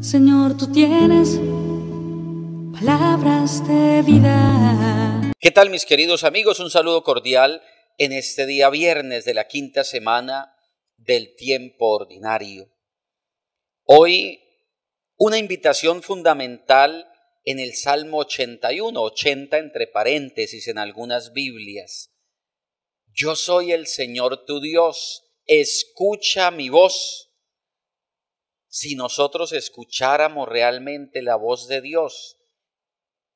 Señor, tú tienes palabras de vida. ¿Qué tal mis queridos amigos? Un saludo cordial en este día viernes de la quinta semana del tiempo ordinario. Hoy una invitación fundamental en el Salmo 81, 80 entre paréntesis en algunas Biblias. Yo soy el Señor tu Dios, escucha mi voz si nosotros escucháramos realmente la voz de Dios,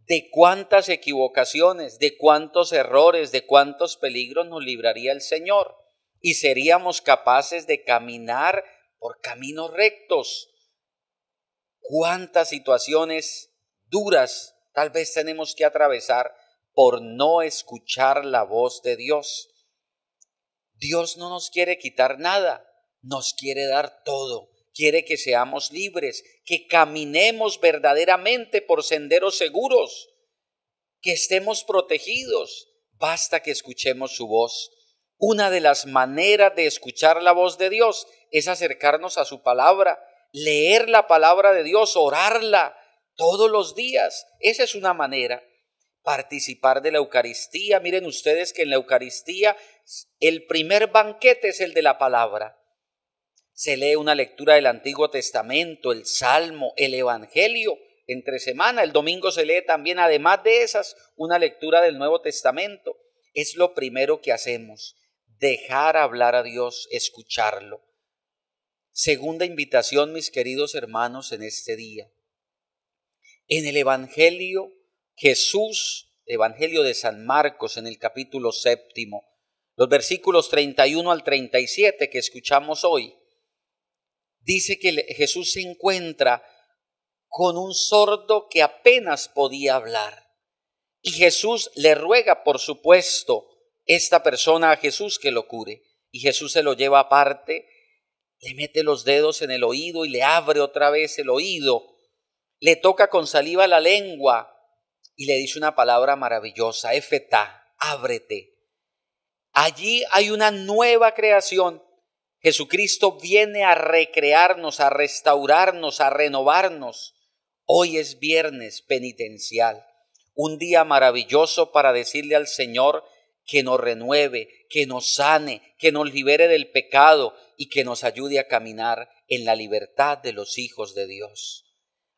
de cuántas equivocaciones, de cuántos errores, de cuántos peligros nos libraría el Señor y seríamos capaces de caminar por caminos rectos. Cuántas situaciones duras tal vez tenemos que atravesar por no escuchar la voz de Dios. Dios no nos quiere quitar nada, nos quiere dar todo quiere que seamos libres, que caminemos verdaderamente por senderos seguros, que estemos protegidos. Basta que escuchemos su voz. Una de las maneras de escuchar la voz de Dios es acercarnos a su palabra, leer la palabra de Dios, orarla todos los días. Esa es una manera. Participar de la Eucaristía. Miren ustedes que en la Eucaristía el primer banquete es el de la palabra se lee una lectura del Antiguo Testamento, el Salmo, el Evangelio entre semana. El domingo se lee también, además de esas, una lectura del Nuevo Testamento. Es lo primero que hacemos, dejar hablar a Dios, escucharlo. Segunda invitación, mis queridos hermanos, en este día. En el Evangelio, Jesús, Evangelio de San Marcos, en el capítulo séptimo, los versículos 31 al 37 que escuchamos hoy, dice que Jesús se encuentra con un sordo que apenas podía hablar. Y Jesús le ruega, por supuesto, esta persona a Jesús que lo cure. Y Jesús se lo lleva aparte, le mete los dedos en el oído y le abre otra vez el oído. Le toca con saliva la lengua y le dice una palabra maravillosa, efeta ábrete. Allí hay una nueva creación Jesucristo viene a recrearnos, a restaurarnos, a renovarnos. Hoy es viernes penitencial, un día maravilloso para decirle al Señor que nos renueve, que nos sane, que nos libere del pecado y que nos ayude a caminar en la libertad de los hijos de Dios.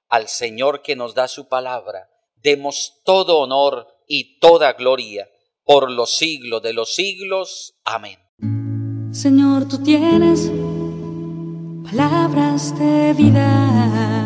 Al Señor que nos da su palabra, demos todo honor y toda gloria por los siglos de los siglos. Amén. Señor, tú tienes palabras de vida.